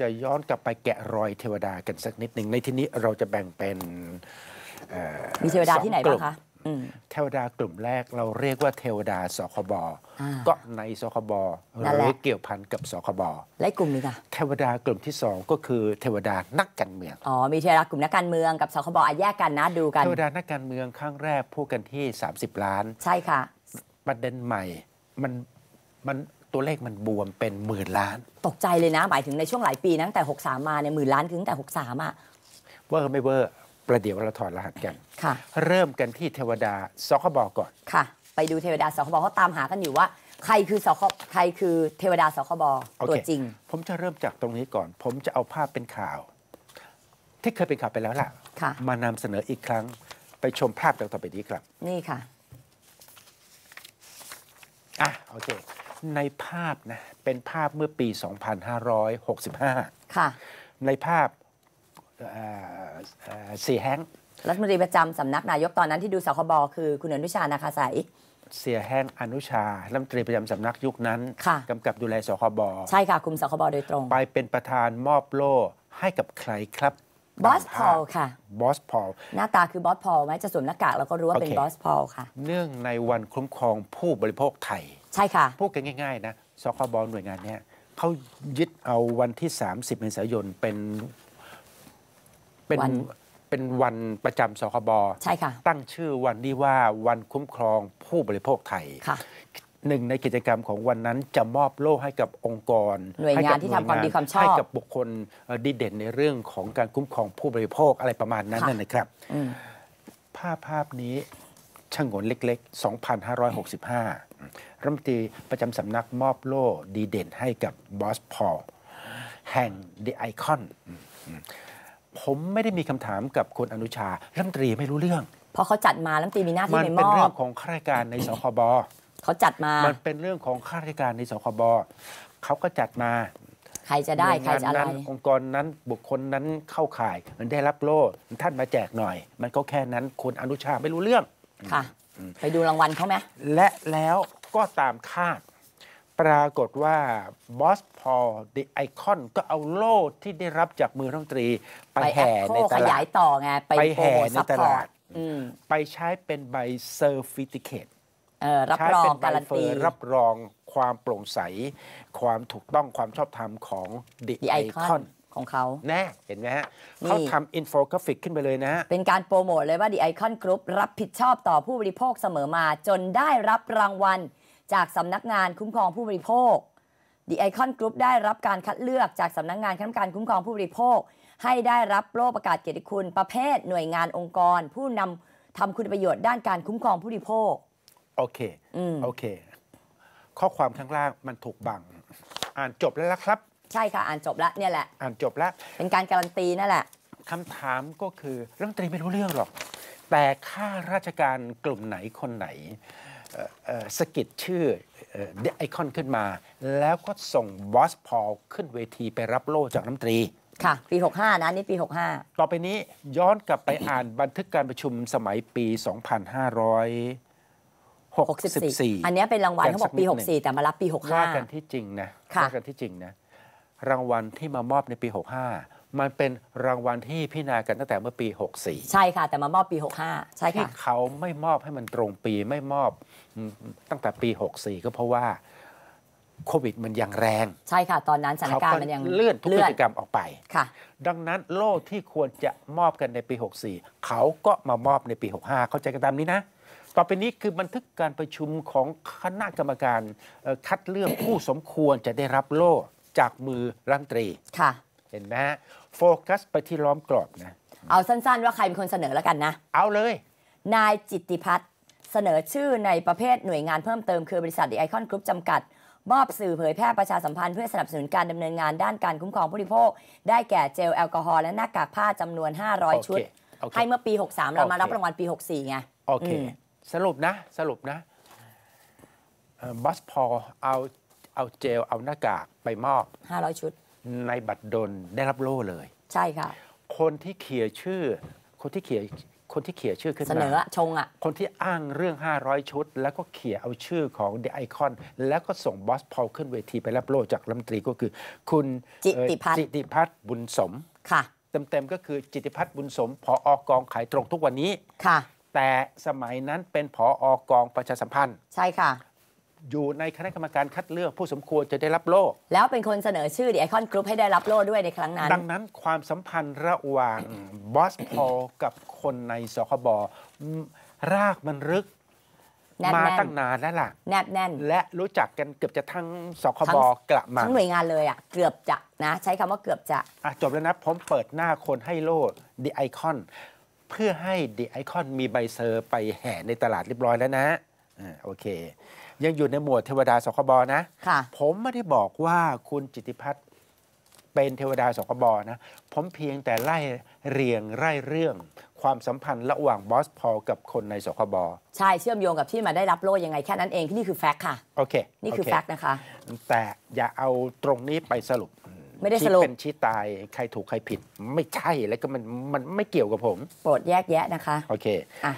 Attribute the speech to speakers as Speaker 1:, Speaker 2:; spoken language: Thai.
Speaker 1: จะย้อนกลับไปแกะรอยเทวดากันสักนิดหนึ่งในที่นี้เราจะแบ่งเป็นมีเทวดาที่ไหนบ้างคะเทวดากลุ่มแรกเราเรียกว่าเทวดาสคบก็ในสคบหรือเกี่ยวพันกับสคบและกลุ่มนี้ค่ะเทวดากลุ่มที่สองก็คือเทวดานักการเมือง
Speaker 2: อ๋อมีเทวดากลุ่มนักการเมืองกับสคบอแยกกันนะดู
Speaker 1: กันเทวดานักการเมืองข้างแรกพูดกันที่ 30 ล้าน ใช่ค่ะประเด็นใหม่มันมันตัวเลขมันบวมเป็นหมื่นล้าน ตกใจเลยนะ หมายถึงในช่วงหลาย
Speaker 2: ปีนตั้งแต่63มาเนี่ยหมื่นล้านถึงแต่63อ่ะ
Speaker 1: เวอร์ไม่เวอร์ประเดี๋ยวเราถอดรหัสกันค่ะ เริ่มกันที่เทวดาสคบก่อน ค่ะ
Speaker 2: ไปดูเทวดาสคบเขาตามหากันอยู่ว่า ใครคือสคบใครคือเทวดาสคบตัวจริ
Speaker 1: ง ผมจะเริ่มจากตรงนี้ก่อน ผมจะเอาภาพเป็นข่าว ที่เคยเป็นข่าวไปแล้วล่ะค่ะ มานำเสนออีกครั้งไปชมภาพต่อไปนี้ครับ นี่ค่ะอ่ะโอเคในภาพนะเป็นภาพเมื่อปี 2565 ค่ะ ในภาพสี่แห้ง รัฐมนตรีป
Speaker 2: ระจำสำนักนายกตอนนั้นที่ดูสคบคือคุณอนุชานาคาสาย
Speaker 1: เสียแห้งอนุชารัฐมนตรีประจำสำนักยุคนั้นกำกับดูแลสคบใช่ค่ะ คุมสคบโดยตรง ไปเป็นประธานมอบโล่ให้กับใครครับบอสพอลค่ะบอสพอลหน้า
Speaker 2: ตาคือบอสพอลไหมจะสวมหน้ากากแล้วก็รู้ว่าเป็นบอส
Speaker 1: พอลค่ะเนื่องในวันคุ้มครองผู้บริโภคไทยใช่ค่ะ พูดกันง่าย ๆนะ สคบหน่วยงานเนี้ยเขายึดเอาวันที่ 30 เมษายนเป็นเป็นนเป็นวันประจำสคบ ใช่ค่ะ ตั้งชื่อวันนี้ว่าวันคุ้มครองผู้บริโภคไทย ค่ะหนึ่งในกิจกรรมของวันนั้นจะมอบโล่ให้กับองค์กร หน่วยงานที่ทำความดีความชอบ ให้กับบุคคลดีเด่นในเรื่องของการคุ้มครองผู้บริโภคอะไรประมาณนั้นนั่นนะครับ ภาพภาพนี้ช่างงนเล็ก ๆ 2,565รัฐมนตรีประจำสำนักมอบโล่ดีเด่นให้กับบอสพอลแห่งเดอะไอคอน ผมไม่ได้มีคำถามกับคุณอนุชารัฐมนตรีไม่รู้เรื่อง
Speaker 2: เพราะเขาจัดมารัฐมนตรีมีหน้าที่ไปมอบมันเป็นเรื่อง
Speaker 1: ของข้าราชการในสคบเขาจัดมามันเป็นเรื่องของข้าราชการในสคบเขาก็จัดมา ใครจะได้ใครจะอะไรองค์กรนั้นบุคคลนั้นเข้าข่ายมันได้รับโล่ท่านมาแจกหน่อย มันก็แค่นั้นคุณอนุชาไม่รู้เรื่องค่ะไปดูรางวัลเขาไหมและแล้วก็ตามคาด ปรากฏว่าบอสพอดิไอคอนก็เอาโล่ที่ได้รับจากมือรัฐมนตรีไปแห่ในตลาดขยาย
Speaker 2: ต่อไงไปแห่ในตลาด
Speaker 1: ไปใช้เป็นใบเซอร์ฟิติเคตรับรองการันตีรับรองความโปร่งใส ความถูกต้องความชอบธรรมของดิไอคอนของเขาแน่เห็นไหมฮะ เขาทำอินโฟกราฟิกขึ้นไปเลยนะ เป็นการโปรโมทเลยว่
Speaker 2: าดิไอคอนกรุ๊ปรับผิดชอบต่อผู้บริโภคเสมอมาจนได้รับรางวัลจากสำนักงานคุ้มครองผู้บริโภค The Icon Group ได้รับการคัดเลือกจากสำนักงานคณะกรรมการคุ้มครองผู้บริโภค ให้ได้รับโล่ประกาศเกียรติคุณประเภทหน่วยงานองค์กร ผู้น
Speaker 1: ำทำคุณประโยชน์ ด้าน
Speaker 2: การคุ้มครองผู้บริโภค
Speaker 1: โอเคอืมโอเค ข้อความข้างล่างมันถูกบัง อ่านจบแล้วละครับ ใช่ค่ะอ่านจบแล้วเนี่ยแหละอ่านจบแล้ว เป็นการการันตีนั่นแหละคำถามก็คือเรื่องตรีไม่รู้เรื่องหรอก แต่ข้าราชการกลุ่มไหนคนไหนสกิดชื่อไอคอนขึ้นมา แล้วก็ส่งบอสพอลขึ้นเวทีไปรับโล่จากน้ำตรี ค่ะ ปี 65 นะ นี่ปี 65 ต่อไปนี้ย้อนกลับไปอ่านบันทึกการประชุมสมัยปี 2564 อันนี้เป็นรางวัลเขาบอกปี 64 แต่มารับปี 65ว่ากันที่จริงนะว่ากันที่จริงนะรางวัลที่มามอบในปี 65มันเป็นรางวัลที่พิ่าากันตั้งแต่เมื่อปี 64
Speaker 2: ใช่ค่ะแต่มามอบปี
Speaker 1: 65 ใช่ค่ะที่เขาไม่มอบให้มันตรงปีไม่มอบตั้งแต่ปี 64 ก็เพราะว่าโควิดมันยังแรง
Speaker 2: ใช่ค่ะตอนนั้นสถานการณ์มันยังเลื่อนทุกกิจกร
Speaker 1: รมออกไปค่ะ ดังนั้นโล่ที่ควรจะมอบกันในปี 64 เขาก็มามอบในปี 65 เข้าใจกันตามนี้นะ ต่อไปนี้คือบันทึกการประชุมของคณะกรรมการคัดเลือกผู้สมควรจะได้รับโล่จากมือรัฐมนตรีค่ะ เห็นไหมโฟกัสไปที่ล้อมกรอบนะ เอาสั้นๆว่าใครเป็นคนเสนอแล้วกันนะ เอา
Speaker 2: เลย นายจิตติพัฒน์เสนอชื่อในประเภทหน่วยงานเพิ่มเติมคือบริษัทดีไอคอนกรุ๊ปจำกัด มอบสื่อเผยแพร่ประชาสัมพันธ์เพื่อสนับสนุนการดำเนินงานด้านการคุ้มครองผู้บริโภค ได้แก่เจลแอลกอฮอล์และหน้ากากผ้าจำนวน 500 ชุด
Speaker 1: ให้เมื่อปี 63 เรามารับรางวัลปี 64ไง โอเค สรุปนะสรุปนะบัสพอเอาเอาเจลเอาหน้ากากไปมอบ 500 ชุดในบัตรดลได้รับโล่เลย ใช่ค่ะ คนที่เขียชื่อ คนที่เขียคนที่เขียชื่อขึ้นมาเสนอชงอ่ะ คนที่อ้างเรื่อง 500 ชุด แล้วก็เขียเอาชื่อของเดอะไอคอนแล้วก็ส่งบอสพอลขึ้นเวทีไปรับโล่จากรัฐมนตรีก็คือ คุณ จิติพัฒน์จิติพัฒน์บุญสมค่ะ เต็มๆก็คือจิติพัฒน์บุญสมผออกองขายตรงทุกวันนี้ค่ะ แต่สมัยนั้นเป็นผออกองประชาสัมพันธ์ ใช่ค่ะอยู่ในคณะกรรมการคัดเลือกผู้สมควรจะได้รับโล่
Speaker 2: แล้วเป็นคนเสนอชื่อดีไอคอนกรุ๊ปให้ได้รับโล่ด้วยในครั้งนั้น ดังนั
Speaker 1: ้นความสัมพันธ์ระหว่างบอสพอกับคนในสคบรากมันลึกมาตั้งนานแล้วล่ะแนบแน่น และรู้จักกันเกือบจะทั้งสคบกระมาทั้งหน่วย
Speaker 2: งานเลยอ่ะเกือบจะนะใช้คำว่าเกือบ
Speaker 1: จะะจบแล้วนะผมเปิดหน้าคนให้โล่ดีไอคอนเพื่อให้ดีไอคอนมีใบเซอร์ ไปแห่ในตลาดเรียบร้อยแล้วนะอ่าโอเค ยังอยู่ในหมวดเทวดาสคบนะค่ะผมไม่ได้บอกว่าคุณจิติพัฒน์เป็นเทวดาสคบนะ ผมเพียงแต่ไล่เรียงไล่เรื่องความสัมพันธ์ระหว่างบอสพอลกับคนในสคบ
Speaker 2: ใช่ เชื่อมโยงกับที่มาได้รับโล่ยังไงแค่นั้นเองที่นี่คือแฟกต์ค่ะ
Speaker 1: โอเคนี่คือแฟกต์นะคะ แต่อย่าเอาตรงนี้ไปสรุปไม่ได้สรุปเป็นชี้ตายใครถูกใครผิด ไม่ใช่แล้วก็มันมันไม่เกี่ยวกับผมโปรดแยกแยะนะคะโอเคอ่ะ